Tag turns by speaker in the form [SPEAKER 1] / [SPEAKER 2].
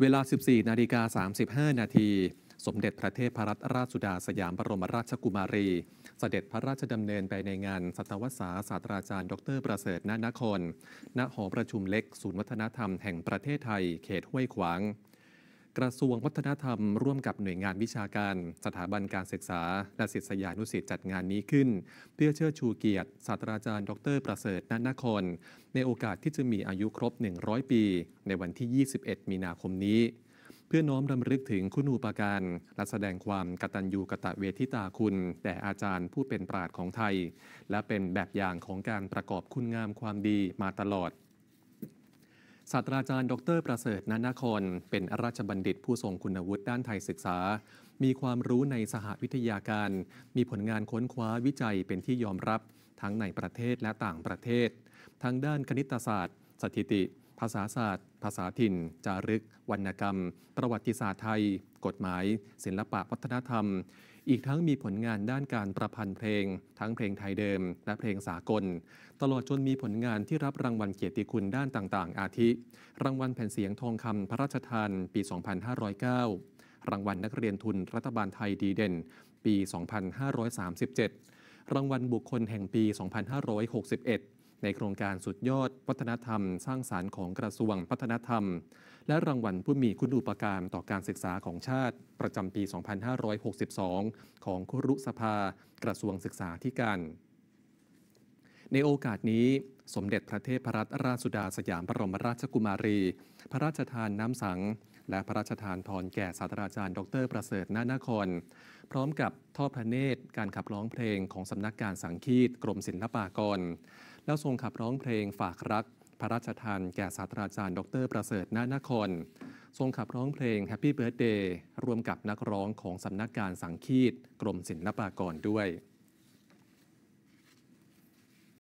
[SPEAKER 1] เวลา 14 นาฬิกา 35 นาที สมเด็จพระเทพรัตนราชสุดาสยามบรมราชกุมารี เสด็จพระราชดำเนินไปในงานสัตวศาศาสตราจารย์ดรประเสริฐนานคร ณ หอประชุมเล็กศูนย์วัฒนธรรมแห่งประเทศไทย เขตห้วยขวางกระทรวงวัฒนธรรมร่วมกับหน่วยงานวิชาการ สถาบันการศึกษา และศิษยานุศิษย์จัดงานนี้ขึ้น เพื่อเชิดชูเกียรติศาสตราจารย์ ดร ประเสริฐนนนคร ในโอกาสที่จะมีอายุครบ 100 ปี ในวันที่ 21 มีนาคมนี้ เพื่อน้อมรำลึกถึงคุณูปการ และแสดงความกตัญญูกะตะเวทิตาคุณ แต่อาจารย์ผู้เป็นปราชญ์ของไทย และเป็นแบบอย่างของการประกอบคุณงามความดีมาตลอดศาสตราจารย์ดรประเสริฐนานคร เป็นราชบัณฑิตผู้ทรงคุณวุฒิด้านไทยศึกษา มีความรู้ในสหวิทยาการ มีผลงานค้นคว้าวิจัยเป็นที่ยอมรับ ทั้งในประเทศและต่างประเทศ ทั้งด้านคณิตศาสตร์ สถิติภาษาศาสตร์ ภาษาถิ่น จารึก วรรณกรรม ประวัติศาสตร์ไทย กฎหมาย ศิลปะ วัฒนธรรม อีกทั้งมีผลงานด้านการประพันธ์เพลง ทั้งเพลงไทยเดิมและเพลงสากล ตลอดจนมีผลงานที่รับรางวัลเกียรติคุณด้านต่างๆ อาทิ รางวัลแผ่นเสียงทองคำพระราชทานปี 2509 รางวัลนักเรียนทุนรัฐบาลไทยดีเด่น ปี 2537 รางวัลบุคคลแห่งปี 2561ในโครงการสุดยอดวัฒนธรรม สร้างสารรค์ของกระทรวงพัฒนธรรม และรางวัลผู้มีคุณูปการต่อการศึกษาของชาติประจำปี 2562 ของคุรุสภากระทรวงศึกษาธิการ ในโอกาสนี้ สมเด็จพระเทพรัตนราชสุดาสยามบรมราชกุมารี พระราชทานน้ำสังและพระราชทานทอนแก่ศาสตราจารย์ดร ประเสริฐนานาคร พร้อมกับทอดพระเนตรการขับร้องเพลงของสำนักการสังคีตกรมศิลปากรแล้วทรงขับร้องเพลงฝากรัก พระราชทานแก่ศาสตราจารย์ ดรประเสริฐนานคร ทรงขับร้องเพลง Happy Birthday ร่วมกับนักร้องของสำนักการสังคีต กรมศิลปากรด้วย